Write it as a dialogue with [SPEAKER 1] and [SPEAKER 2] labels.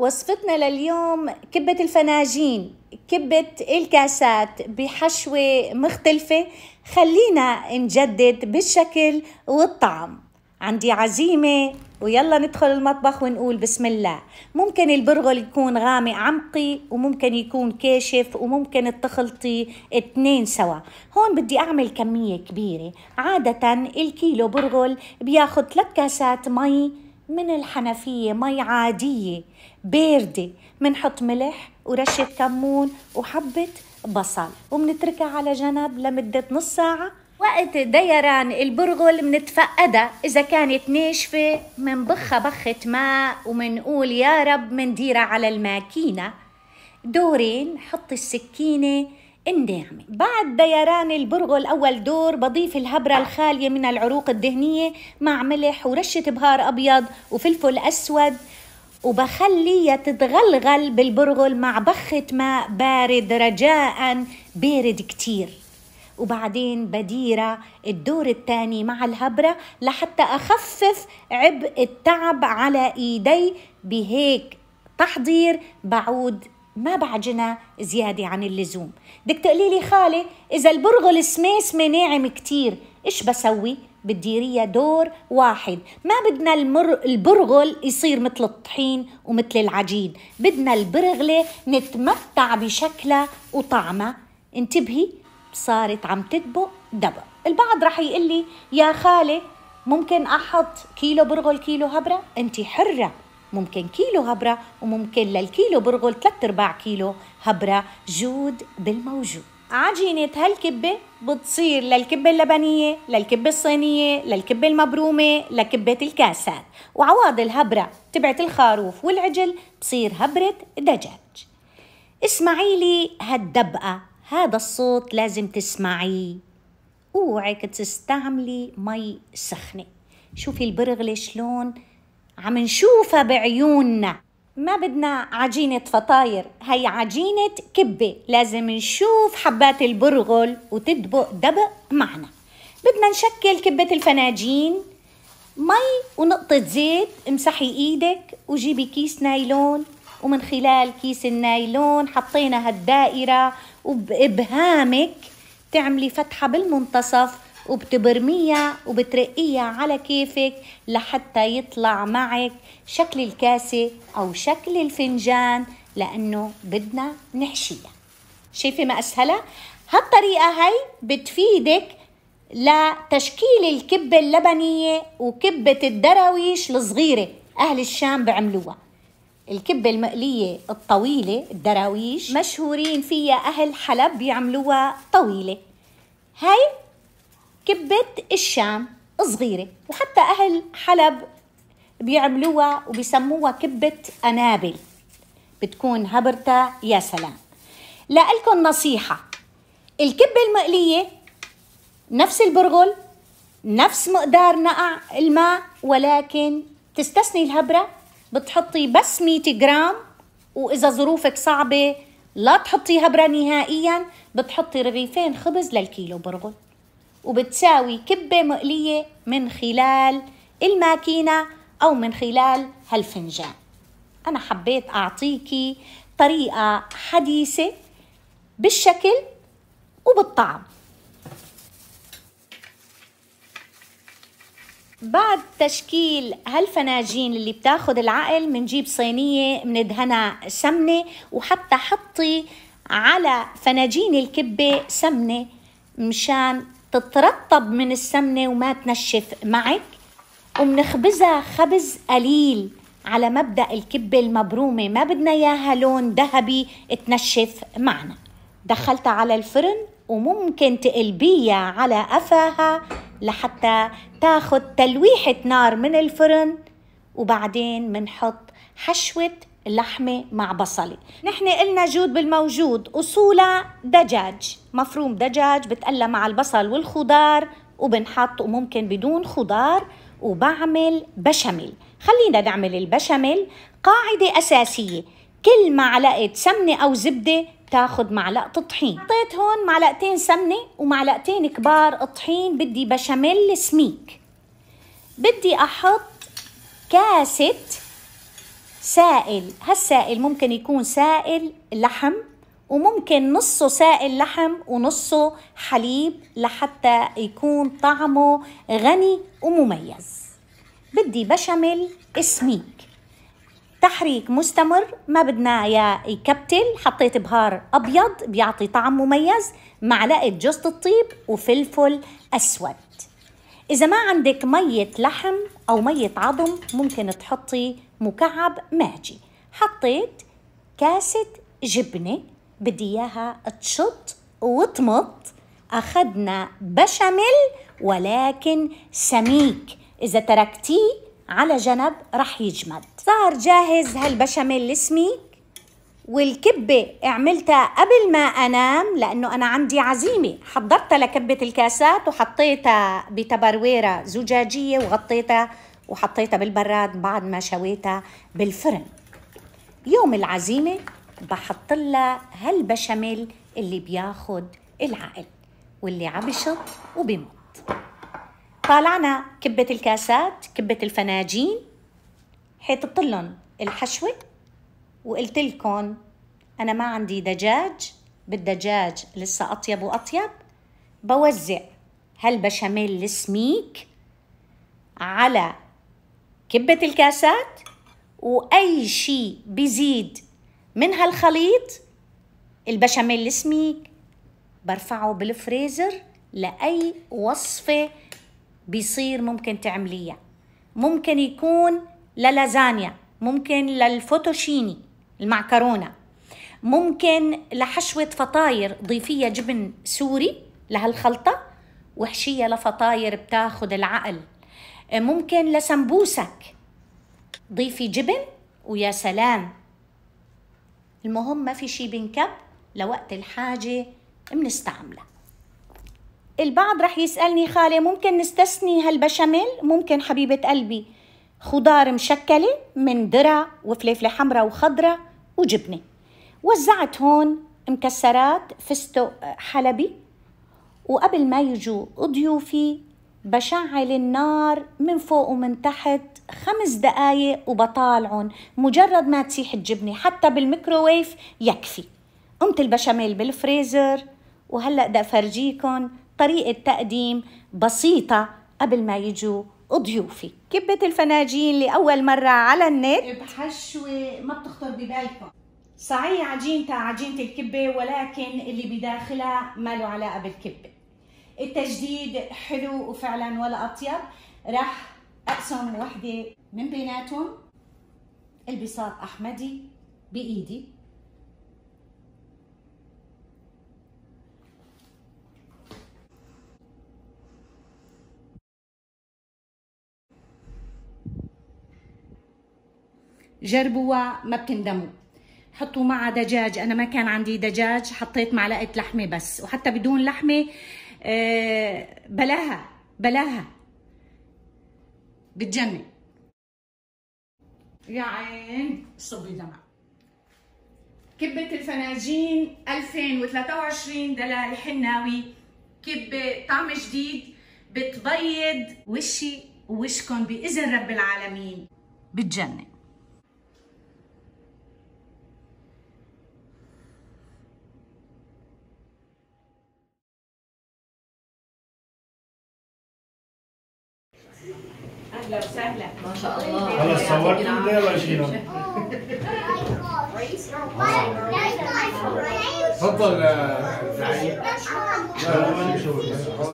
[SPEAKER 1] وصفتنا لليوم كبة الفناجين كبة الكاسات بحشوة مختلفة خلينا نجدد بالشكل والطعم عندي عزيمة ويلا ندخل المطبخ ونقول بسم الله ممكن البرغل يكون غامق عمقي وممكن يكون كاشف وممكن تخلطي اتنين سوا هون بدي اعمل كمية كبيرة عادة الكيلو برغل بياخد ثلاث كاسات مي من الحنفية مي عادية باردة منحط ملح ورشة كمون وحبة بصل ومنتركها على جنب لمدة نص ساعة وقت ديران البرغل منتفقدها إذا كانت ناشفة منبخها بخة ماء ومنقول يا رب منديرها على الماكينة دورين حط السكينة الناعمة بعد ديران البرغل أول دور بضيف الهبرة الخالية من العروق الدهنية مع ملح ورشة بهار أبيض وفلفل أسود وبخليها تتغلغل بالبرغل مع بخة ماء بارد رجاء بارد كتير وبعدين بديرة الدور الثاني مع الهبرة لحتى أخفف عبء التعب على إيدي بهيك تحضير بعود ما بعجنها زيادة عن اللزوم بدك تقولي لي خالي إذا البرغل سميس ناعم كتير إيش بسوي؟ بالديرية دور واحد ما بدنا المر... البرغل يصير مثل الطحين ومثل العجين بدنا البرغلة نتمتع بشكلها وطعمها انتبهي صارت عم تدبق دبق البعض رح يقول لي يا خالة ممكن أحط كيلو برغل كيلو هبرة أنت حرة ممكن كيلو هبرة وممكن للكيلو برغل ثلاثة أرباع كيلو هبرة جود بالموجود عجينة يعني هالكبة بتصير للكبة اللبنية للكبة الصينية للكبة المبرومة لكبة الكاسات وعواض الهبرة تبعت الخروف والعجل بصير هبرة دجاج اسمعي لي هالدبقة هذا الصوت لازم تسمعيه اوعك تستعملي مي سخنة شوفي البرغلة شلون عم نشوفها بعيوننا ما بدنا عجينة فطاير هي عجينة كبة لازم نشوف حبات البرغل وتدبق دبق معنا بدنا نشكل كبة الفناجين مي ونقطة زيت امسحي ايدك وجيبي كيس نايلون ومن خلال كيس النايلون حطينا هالدائرة وبإبهامك تعملي فتحة بالمنتصف وبتبرميها وبترقيها على كيفك لحتى يطلع معك شكل الكاسة أو شكل الفنجان لأنه بدنا نحشيها شايفة ما أسهلها؟ هالطريقة هاي بتفيدك لتشكيل الكبة اللبنية وكبة الدراويش الصغيرة أهل الشام بعملوها الكبة المقلية الطويلة الدراويش مشهورين فيها أهل حلب بيعملوها طويلة هاي كبة الشام صغيرة وحتى أهل حلب بيعملوها وبيسموها كبة أنابل بتكون هبرتا يا سلام لألكم نصيحة الكبة المقلية نفس البرغل نفس مقدار نقع الماء ولكن تستثني الهبرة بتحطي بس 100 جرام وإذا ظروفك صعبة لا تحطي هبرة نهائيا بتحطي رغيفين خبز للكيلو برغل وبتساوي كبة مقلية من خلال الماكينة أو من خلال هالفنجان أنا حبيت أعطيكي طريقة حديثة بالشكل وبالطعم بعد تشكيل هالفناجين اللي بتاخد العقل منجيب صينية مندهنها سمنة وحتى حطي على فناجين الكبة سمنة مشان تترطب من السمنة وما تنشف معك ومنخبزها خبز قليل على مبدأ الكبة المبرومة ما بدنا إياها لون ذهبي تنشف معنا دخلتها على الفرن وممكن تقلبيها على قفاها لحتى تاخد تلويحة نار من الفرن وبعدين منحط حشوة لحمة مع بصلة نحن قلنا جود بالموجود أصولة دجاج مفروم دجاج بتقلى مع البصل والخضار وبنحط وممكن بدون خضار وبعمل بشاميل خلينا نعمل البشاميل قاعدة أساسية كل معلقة سمنة أو زبدة تاخد معلقة طحين حطيت هون معلقتين سمنة ومعلقتين كبار طحين بدي بشاميل سميك بدي أحط كاسة سائل هالسائل ممكن يكون سائل لحم وممكن نصه سائل لحم ونصه حليب لحتى يكون طعمه غني ومميز بدي بشاميل سميك تحريك مستمر ما بدنا يا يكبتل حطيت بهار أبيض بيعطي طعم مميز معلقة جوز الطيب وفلفل أسود إذا ما عندك مية لحم أو مية عظم ممكن تحطي مكعب ماجي حطيت كاسة جبنة بدي إياها تشط وتمط أخذنا بشاميل ولكن سميك إذا تركتيه على جنب رح يجمد صار جاهز هالبشاميل السميك والكبة عملتها قبل ما أنام لأنه أنا عندي عزيمة حضرتها لكبة الكاسات وحطيتها بتبرويرة زجاجية وغطيتها وحطيتها بالبراد بعد ما شويتها بالفرن يوم العزيمة بحط لها هالبشاميل اللي بياخد العقل واللي عبشط وبيمط طالعنا كبة الكاسات كبة الفناجين حيطتلن الحشوه وقلت لكم أنا ما عندي دجاج بالدجاج لسه أطيب وأطيب بوزع هالبشاميل السميك على كبة الكاسات وأي شيء بيزيد من هالخليط البشاميل السميك برفعه بالفريزر لأي وصفة بيصير ممكن تعمليها ممكن يكون للازانيا ممكن للفوتوشيني المعكرونه ممكن لحشوه فطاير ضيفيه جبن سوري لهالخلطه وحشيه لفطاير بتاخذ العقل ممكن لسمبوسك ضيفي جبن ويا سلام المهم ما في شي بنكب لوقت الحاجة بنستعمله البعض رح يسألني خالي ممكن نستثني هالبشاميل ممكن حبيبة قلبي خضار مشكلة من درة وفليفلة حمراء وخضرة وجبنه وزعت هون مكسرات فستق آه، حلبي وقبل ما يجوا ضيوفي بشعل النار من فوق ومن تحت خمس دقايق وبطالعن مجرد ما تسيح الجبنة حتى بالميكروويف يكفي قمت البشاميل بالفريزر وهلأ بدي أفرجيكم طريقة تقديم بسيطة قبل ما يجوا ضيوفي كبة الفناجين لأول مرة على النت بحشوة ما بتخطر ببالكم صحيح عجينتها عجينة الكبة ولكن اللي بداخلها ما له علاقة بالكبة التجديد حلو وفعلا ولا أطيب راح أقسم وحدة من بيناتهم البساط أحمدي بإيدي جربوها ما بتندموا حطوا معها دجاج انا ما كان عندي دجاج حطيت معلقه لحمه بس وحتى بدون لحمه آه، بلاها بلاها بتجنن يا عين صبي دمع كبة الفناجين 2023 دلال حناوي كبة طعم جديد بتبيض وشي ووشكم بإذن رب العالمين بتجنن اهلا وسهلا ما شاء الله خلاص صورتوا ده ولا شيله؟ تفضل يا